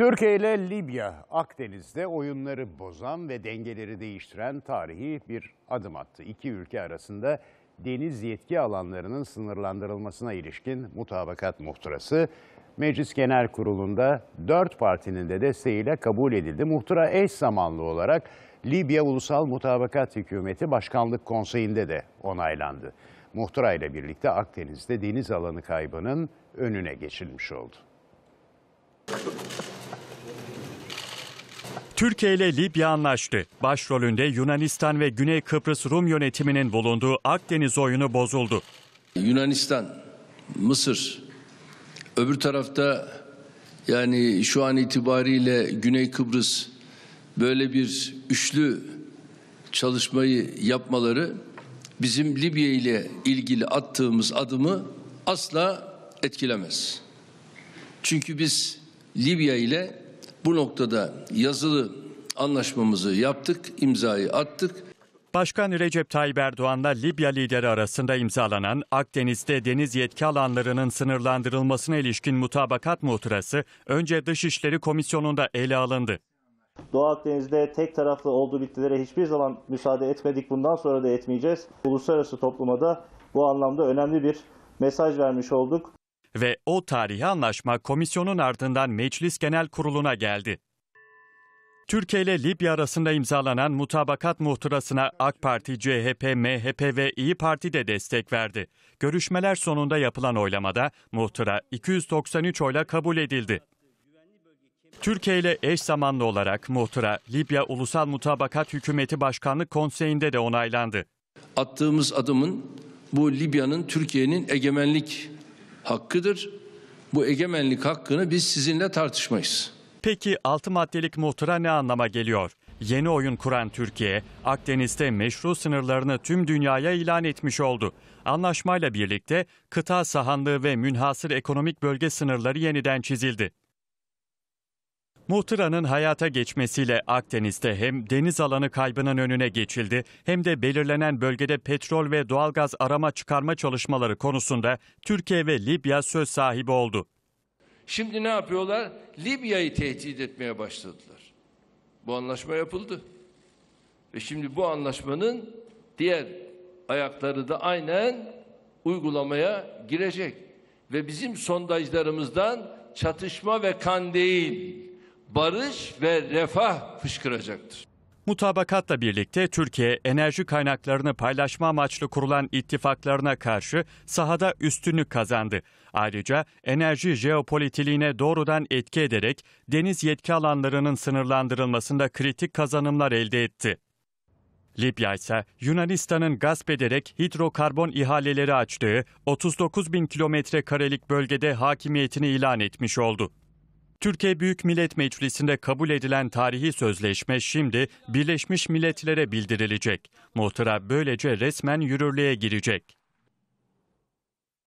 Türkiye ile Libya Akdeniz'de oyunları bozan ve dengeleri değiştiren tarihi bir adım attı. İki ülke arasında deniz yetki alanlarının sınırlandırılmasına ilişkin mutabakat muhtırası Meclis Genel Kurulu'nda dört partinin de desteğiyle kabul edildi. Muhtıra eş zamanlı olarak Libya Ulusal Mutabakat Hükümeti Başkanlık Konseyi'nde de onaylandı. Muhtıra ile birlikte Akdeniz'de deniz alanı kaybının önüne geçilmiş oldu. Türkiye ile Libya anlaştı. Başrolünde Yunanistan ve Güney Kıbrıs Rum yönetiminin bulunduğu Akdeniz oyunu bozuldu. Yunanistan, Mısır, öbür tarafta yani şu an itibariyle Güney Kıbrıs böyle bir üçlü çalışmayı yapmaları bizim Libya ile ilgili attığımız adımı asla etkilemez. Çünkü biz Libya ile bu noktada yazılı anlaşmamızı yaptık, imzayı attık. Başkan Recep Tayyip Erdoğan'la Libya lideri arasında imzalanan Akdeniz'de deniz yetki alanlarının sınırlandırılmasına ilişkin mutabakat muhtırası önce Dışişleri Komisyonu'nda ele alındı. Doğu Akdeniz'de tek taraflı olduğu bittilere hiçbir zaman müsaade etmedik. Bundan sonra da etmeyeceğiz. Uluslararası topluma da bu anlamda önemli bir mesaj vermiş olduk ve o tarihi anlaşma komisyonun ardından Meclis Genel Kurulu'na geldi. Türkiye ile Libya arasında imzalanan mutabakat muhtırasına AK Parti, CHP, MHP ve İyi Parti de destek verdi. Görüşmeler sonunda yapılan oylamada muhtıra 293 oyla kabul edildi. Türkiye ile eş zamanlı olarak muhtıra Libya Ulusal Mutabakat Hükümeti Başkanlık Konseyi'nde de onaylandı. Attığımız adımın bu Libya'nın Türkiye'nin egemenlik hakkıdır. Bu egemenlik hakkını biz sizinle tartışmayız. Peki 6 maddelik muhtıra ne anlama geliyor? Yeni oyun kuran Türkiye, Akdeniz'de meşru sınırlarını tüm dünyaya ilan etmiş oldu. Anlaşmayla birlikte kıta sahanlığı ve münhasır ekonomik bölge sınırları yeniden çizildi. Muhtıra'nın hayata geçmesiyle Akdeniz'de hem deniz alanı kaybının önüne geçildi hem de belirlenen bölgede petrol ve doğalgaz arama çıkarma çalışmaları konusunda Türkiye ve Libya söz sahibi oldu. Şimdi ne yapıyorlar? Libya'yı tehdit etmeye başladılar. Bu anlaşma yapıldı. Ve şimdi bu anlaşmanın diğer ayakları da aynen uygulamaya girecek. Ve bizim sondajlarımızdan çatışma ve kan değil, barış ve refah fışkıracaktır. Mutabakatla birlikte Türkiye enerji kaynaklarını paylaşma amaçlı kurulan ittifaklarına karşı sahada üstünlük kazandı. Ayrıca enerji jeopolitiliğine doğrudan etki ederek deniz yetki alanlarının sınırlandırılmasında kritik kazanımlar elde etti. Libya ise Yunanistan'ın gasp ederek hidrokarbon ihaleleri açtığı 39 bin kilometre karelik bölgede hakimiyetini ilan etmiş oldu. Türkiye Büyük Millet Meclisi'nde kabul edilen tarihi sözleşme şimdi Birleşmiş Milletler'e bildirilecek. Muhtıra böylece resmen yürürlüğe girecek.